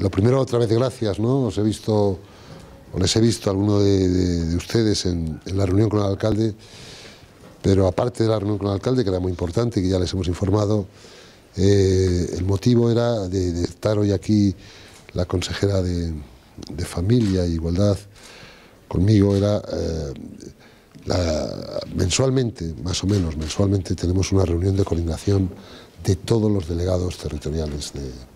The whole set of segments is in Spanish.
Lo primero, otra vez, gracias, ¿no? Os he visto, o les he visto a alguno de, ustedes en, la reunión con el alcalde, pero aparte de la reunión con el alcalde, que era muy importante y que ya les hemos informado, eh, el motivo era de, estar hoy aquí la consejera de, Familia e Igualdad conmigo, era eh, mensualmente, más o menos, mensualmente tenemos una reunión de coordinación de todos los delegados territoriales de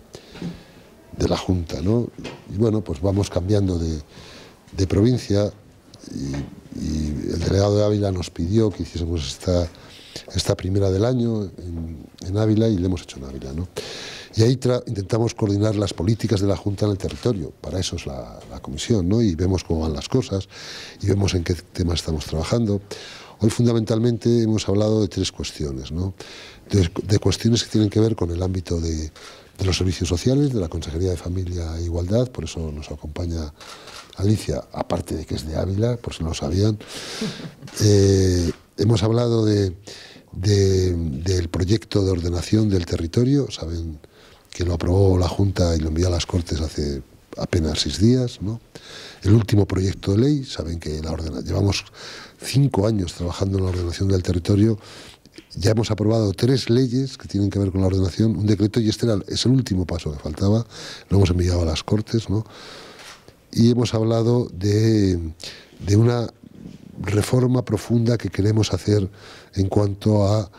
de la Junta. ¿no? Y bueno, pues vamos cambiando de, provincia y, el delegado de Ávila nos pidió que hiciésemos esta, esta primera del año en, Ávila y le hemos hecho en Ávila. ¿no? Y ahí intentamos coordinar las políticas de la Junta en el territorio, para eso es la, comisión, ¿no? y vemos cómo van las cosas y vemos en qué temas estamos trabajando. Hoy fundamentalmente hemos hablado de tres cuestiones, ¿no? de cuestiones que tienen que ver con el ámbito de, de los servicios sociales, de la Consejería de Familia e Igualdad, por eso nos acompaña Alicia, aparte de que es de Ávila, por si no lo sabían. Eh, hemos hablado del proyecto de ordenación del territorio, saben que lo aprobó la Junta y lo envió a las Cortes hace apenas seis días. El último proyecto de ley, saben que la ordena, llevamos cinco años trabajando en la ordenación del territorio ya hemos aprobado tres leyes que tienen que ver con la ordenación, un decreto y este es el último paso que faltaba, lo hemos enviado a las Cortes, ¿no? Y hemos hablado de, una reforma profunda que queremos hacer en cuanto a,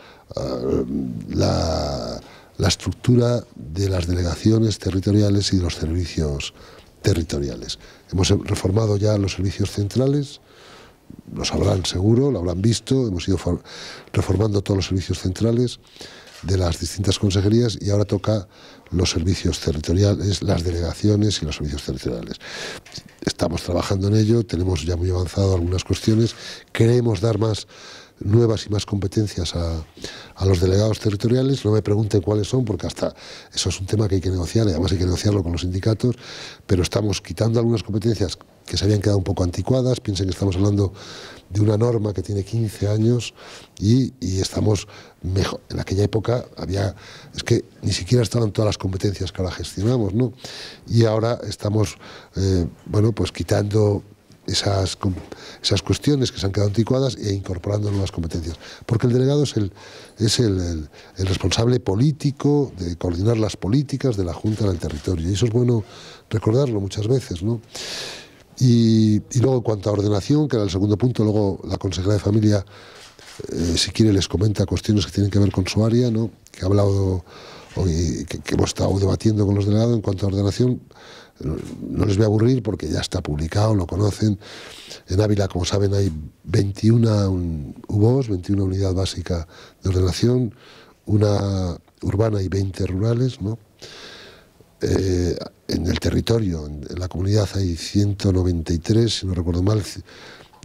la, la estructura de las delegaciones territoriales y de los servicios territoriales. Hemos reformado ya los servicios centrales, lo sabrán seguro, lo habrán visto, hemos ido reformando todos los servicios centrales de las distintas consejerías y ahora toca los servicios territoriales, las delegaciones y los servicios territoriales. Estamos trabajando en ello, tenemos ya muy avanzado algunas cuestiones, queremos dar más nuevas y más competencias a, los delegados territoriales. No me pregunten cuáles son, porque hasta eso es un tema que hay que negociar, y además hay que negociarlo con los sindicatos, pero estamos quitando algunas competencias que se habían quedado un poco anticuadas. Piensen que estamos hablando de una norma que tiene 15 años y, estamos mejor. En aquella época había, es que ni siquiera estaban todas las competencias que ahora gestionamos, ¿no? Y ahora estamos, eh, bueno, pues quitando esas, esas cuestiones que se han quedado anticuadas e incorporando nuevas competencias. Porque el delegado es el, es el, responsable político de coordinar las políticas de la Junta en el territorio. Y eso es bueno recordarlo muchas veces, ¿no? Y, luego, en cuanto a ordenación, que era el segundo punto, luego la consejera de familia, eh, si quiere, les comenta cuestiones que tienen que ver con su área, ¿no? que ha hablado hoy, que, hemos estado debatiendo con los delegados en cuanto a ordenación. No, les voy a aburrir porque ya está publicado, lo conocen. En Ávila, como saben, hay 21 UBOs, 21 unidad básica de ordenación, una urbana y 20 rurales, ¿no? Eh, en el territorio, en la comunidad hay 193, si no recuerdo mal,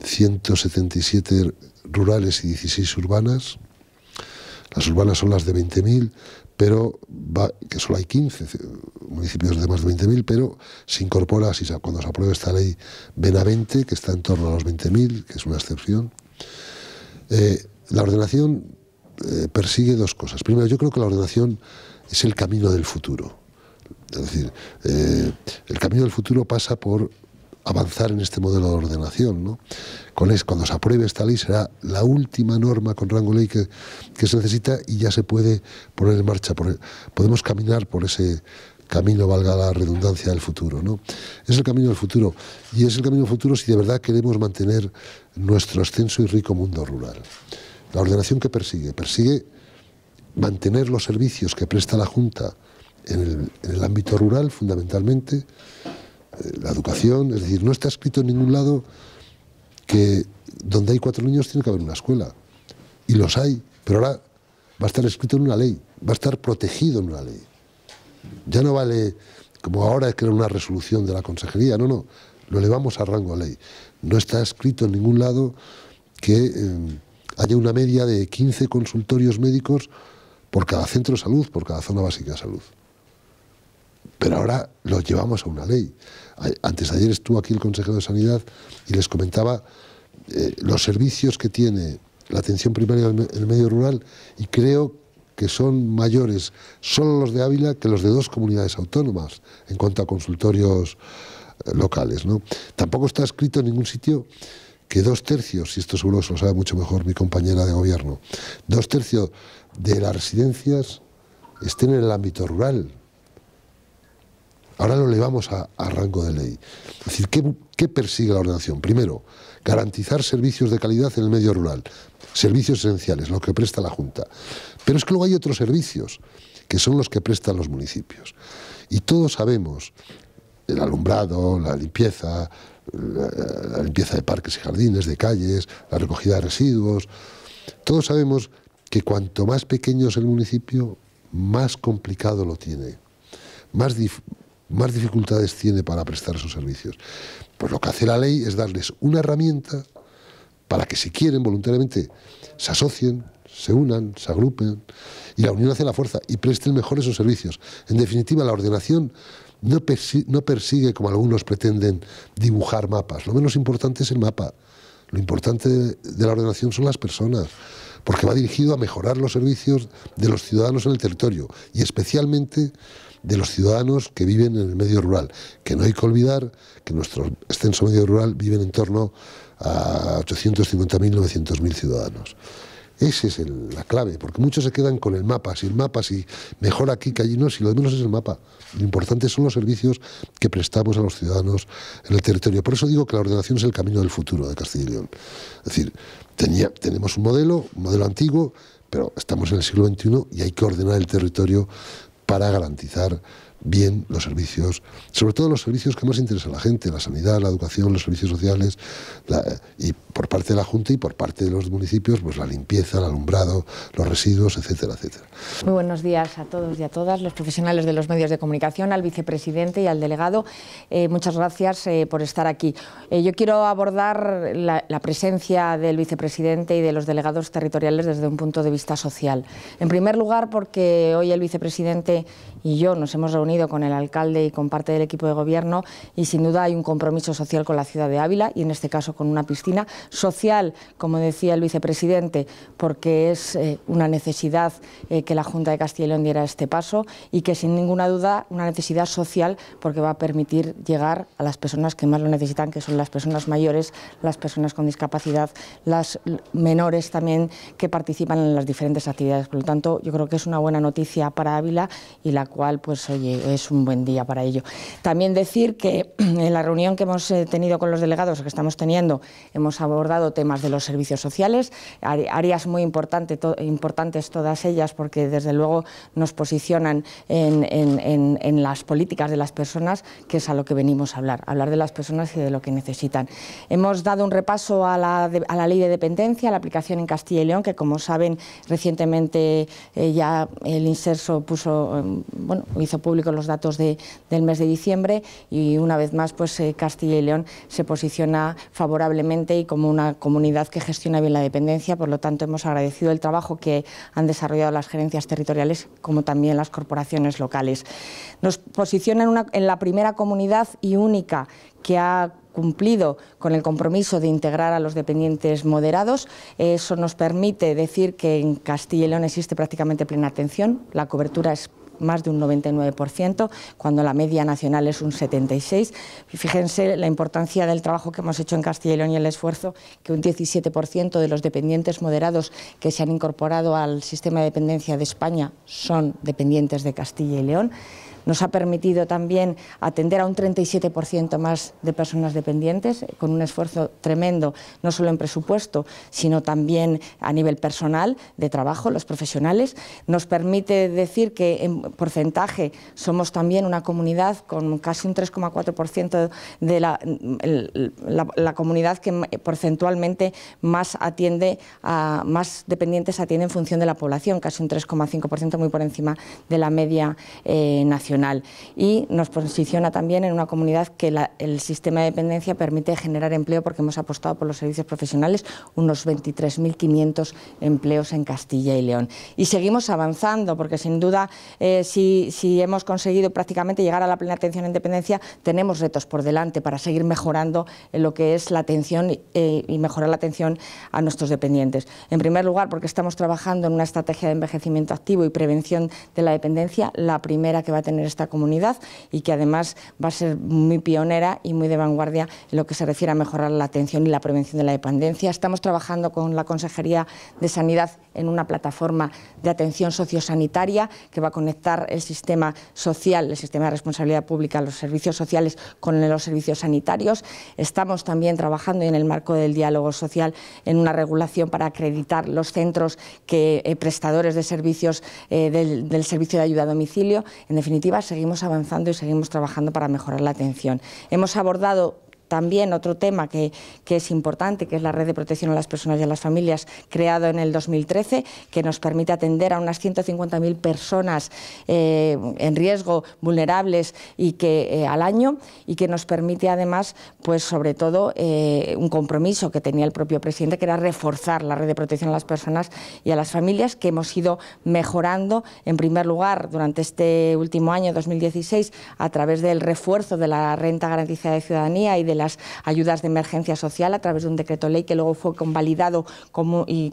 177 rurales y 16 urbanas. Las urbanas son las de 20.000, pero que solo hay 15 municipios de más de 20.000, pero se incorpora, si, cuando se apruebe esta ley, Benavente, que está en torno a los 20.000, que es una excepción. Eh, la ordenación eh, persigue dos cosas. Primero, yo creo que la ordenación es el camino del futuro. Es decir, eh, el camino del futuro pasa por avanzar en este modelo de ordenación. Con cuando se apruebe esta ley será la última norma con rango ley que, se necesita y ya se puede poner en marcha. podemos caminar por ese camino, valga la redundancia, del futuro. ¿no? Es el camino del futuro y es el camino del futuro si de verdad queremos mantener nuestro extenso y rico mundo rural. La ordenación que persigue, persigue mantener los servicios que presta la Junta en el, ámbito rural fundamentalmente, eh, la educación, es decir, no está escrito en ningún lado que donde hay cuatro niños tiene que haber una escuela, y los hay, pero ahora va a estar escrito en una ley, va a estar protegido en una ley. Ya no vale como ahora que era una resolución de la consejería, no, no, lo elevamos a rango a ley. No está escrito en ningún lado que eh, haya una media de 15 consultorios médicos por cada centro de salud, por cada zona básica de salud. Pero ahora lo llevamos a una ley. Antes ayer estuvo aquí el consejero de Sanidad y les comentaba eh, los servicios que tiene la atención primaria en el medio rural y creo que son mayores solo los de Ávila que los de dos comunidades autónomas en cuanto a consultorios eh, locales. ¿no? Tampoco está escrito en ningún sitio que dos tercios, y esto seguro se lo sabe mucho mejor mi compañera de gobierno, dos tercios de las residencias estén en el ámbito rural. Ahora lo elevamos a, rango de ley. Es decir, ¿qué, persigue la ordenación? Primero, garantizar servicios de calidad en el medio rural, servicios esenciales, lo que presta la Junta. Pero es que luego hay otros servicios, que son los que prestan los municipios. Y todos sabemos, el alumbrado, la limpieza, la, limpieza de parques y jardines, de calles, la recogida de residuos, todos sabemos que cuanto más pequeño es el municipio, más complicado lo tiene, más más dificultades tiene para prestar sus servicios. Pues lo que hace la ley es darles una herramienta para que si quieren voluntariamente se asocien, se unan, se agrupen y la unión hace la fuerza y presten mejor esos servicios. En definitiva, la ordenación no persigue, como algunos pretenden, dibujar mapas. Lo menos importante es el mapa. Lo importante de la ordenación son las personas porque va dirigido a mejorar los servicios de los ciudadanos en el territorio y especialmente de los ciudadanos que viven en el medio rural, que no hay que olvidar que nuestro extenso medio rural viven en torno a 850.000, 900.000 ciudadanos. Esa es la clave, porque muchos se quedan con el mapa, si el mapa, si mejor aquí que allí, no, si lo menos es el mapa. Lo importante son los servicios que prestamos a los ciudadanos en el territorio. Por eso digo que la ordenación es el camino del futuro de Castilla y León. Es decir, tenía, tenemos un modelo, un modelo antiguo, pero estamos en el siglo XXI y hay que ordenar el territorio para garantizar bien los servicios, sobre todo los servicios que más interesan a la gente, la sanidad, la educación, los servicios sociales, y por parte de la Junta y por parte de los municipios, pues la limpieza, el alumbrado, los residuos, etcétera, etcétera. Muy buenos días a todos y a todas, los profesionales de los medios de comunicación, al vicepresidente y al delegado. Eh, muchas gracias eh, por estar aquí. Eh, yo quiero abordar la presencia del vicepresidente y de los delegados territoriales desde un punto de vista social. En primer lugar, porque hoy el vicepresidente y yo nos hemos reunido con el alcalde y con parte del equipo de gobierno y sin duda hay un compromiso social con la ciudad de Ávila y en este caso con una piscina social, como decía el vicepresidente, porque es eh, una necesidad eh, que la Junta de Castilla y León diera este paso y que sin ninguna duda una necesidad social porque va a permitir llegar a las personas que más lo necesitan, que son las personas mayores, las personas con discapacidad, las menores también que participan en las diferentes actividades. Por lo tanto, yo creo que es una buena noticia para Ávila y la cual, pues oye, es un buen día para ello. También decir que en la reunión que hemos eh, tenido con los delegados, que estamos teniendo, hemos abordado temas de los servicios sociales, áreas muy importantes todas ellas, porque desde luego nos posicionan en, las políticas de las personas, que es a lo que venimos a hablar, hablar de las personas y de lo que necesitan. Hemos dado un repaso a la, ley de dependencia, a la aplicación en Castilla y León, que como saben, recientemente eh, ya el inserso puso, em, bueno, hizo público los datos del mes de diciembre y una vez más pues eh, Castilla y León se posiciona favorablemente y como una comunidad que gestiona bien la dependencia, por lo tanto hemos agradecido el trabajo que han desarrollado las gerencias territoriales como también las corporaciones locales. Nos posiciona en, en la primera comunidad y única que ha cumplido con el compromiso de integrar a los dependientes moderados. Eso nos permite decir que en Castilla y León existe prácticamente plena atención, la cobertura es más de un 99%, cuando la media nacional es un 76%. Fíjense la importancia del trabajo que hemos hecho en Castilla y León y el esfuerzo que un 17% de los dependientes moderados que se han incorporado al sistema de dependencia de España son dependientes de Castilla y León. Nos ha permitido también atender a un 37% más de personas dependientes, eh, con un esfuerzo tremendo, no solo en presupuesto, sino también a nivel personal, de trabajo, los profesionales. Nos permite decir que en porcentaje somos también una comunidad con casi un 3,4% de la, comunidad que porcentualmente más atiende a más dependientes atiende en función de la población, casi un 3,5% muy por encima de la media eh, nacional y nos posiciona también en una comunidad que el sistema de dependencia permite generar empleo porque hemos apostado por los servicios profesionales unos 23.500 empleos en Castilla y León. Y seguimos avanzando porque sin duda eh, si, hemos conseguido prácticamente llegar a la plena atención en dependencia tenemos retos por delante para seguir mejorando lo que es la atención eh, y mejorar la atención a nuestros dependientes. En primer lugar porque estamos trabajando en una estrategia de envejecimiento activo y prevención de la dependencia, la primera que va a tener esta comunidad y que además va a ser muy pionera y muy de vanguardia en lo que se refiere a mejorar la atención y la prevención de la dependencia. Estamos trabajando con la Consejería de Sanidad en una plataforma de atención sociosanitaria que va a conectar el sistema social, el sistema de responsabilidad pública, los servicios sociales con los servicios sanitarios. Estamos también trabajando en el marco del diálogo social en una regulación para acreditar los centros que eh, prestadores de servicios eh, del, del servicio de ayuda a domicilio. En definitiva, seguimos avanzando y seguimos trabajando para mejorar la atención. Hemos abordado también otro tema que, es importante, que es la red de protección a las personas y a las familias, creado en el 2013, que nos permite atender a unas 150.000 personas eh, en riesgo, vulnerables y que eh, al año, y que nos permite además, pues sobre todo, eh, un compromiso que tenía el propio presidente, que era reforzar la red de protección a las personas y a las familias, que hemos ido mejorando, en primer lugar, durante este último año, 2016, a través del refuerzo de la renta garantizada de ciudadanía y del las ayudas de emergencia social a través de un decreto ley que luego fue convalidado como y,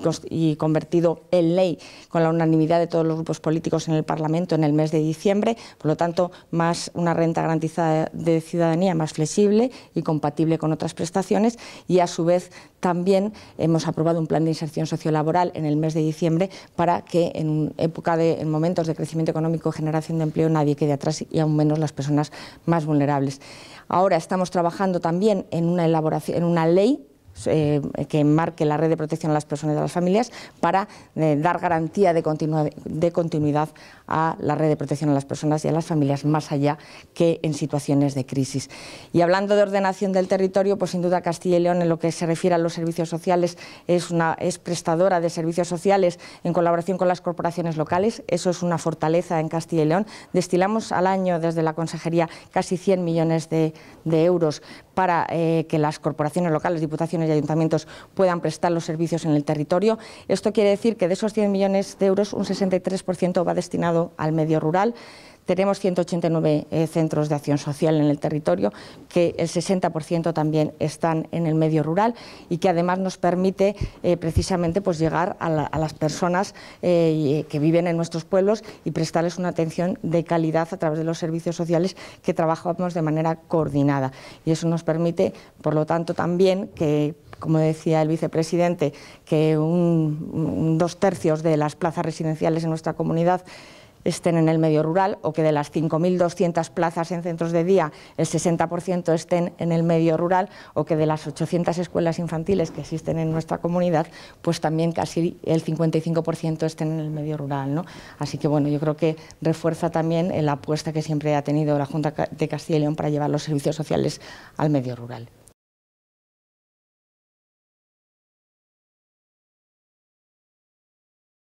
convertido en ley con la unanimidad de todos los grupos políticos en el Parlamento en el mes de diciembre. Por lo tanto, más una renta garantizada de ciudadanía más flexible y compatible con otras prestaciones y a su vez también hemos aprobado un plan de inserción sociolaboral en el mes de diciembre para que en época de momentos de crecimiento económico y generación de empleo nadie quede atrás y aún menos las personas más vulnerables. Ahora estamos trabajando también en una, elaboración, en una ley eh, que enmarque la red de protección a las personas y a las familias para eh, dar garantía de, continuidad a la red de protección a las personas y a las familias más allá que en situaciones de crisis. Y hablando de ordenación del territorio, pues sin duda Castilla y León en lo que se refiere a los servicios sociales es, una, prestadora de servicios sociales en colaboración con las corporaciones locales. Eso es una fortaleza en Castilla y León. Destilamos al año desde la Consejería casi 100 millones de, de euros para eh, que las corporaciones locales, diputaciones y ayuntamientos puedan prestar los servicios en el territorio. Esto quiere decir que de esos 100 millones de euros, un 63% va destinado al medio rural. Tenemos 189 eh, centros de acción social en el territorio, que el 60% también están en el medio rural y que además nos permite eh, precisamente pues, llegar a, las personas eh, que viven en nuestros pueblos y prestarles una atención de calidad a través de los servicios sociales que trabajamos de manera coordinada. Y eso nos permite, por lo tanto, también que como decía el vicepresidente, que un, dos tercios de las plazas residenciales en nuestra comunidad estén en el medio rural o que de las 5.200 plazas en centros de día el 60% estén en el medio rural o que de las 800 escuelas infantiles que existen en nuestra comunidad, pues también casi el 55% estén en el medio rural. Así que bueno, yo creo que refuerza también la apuesta que siempre ha tenido la Junta de Castilla y León para llevar los servicios sociales al medio rural.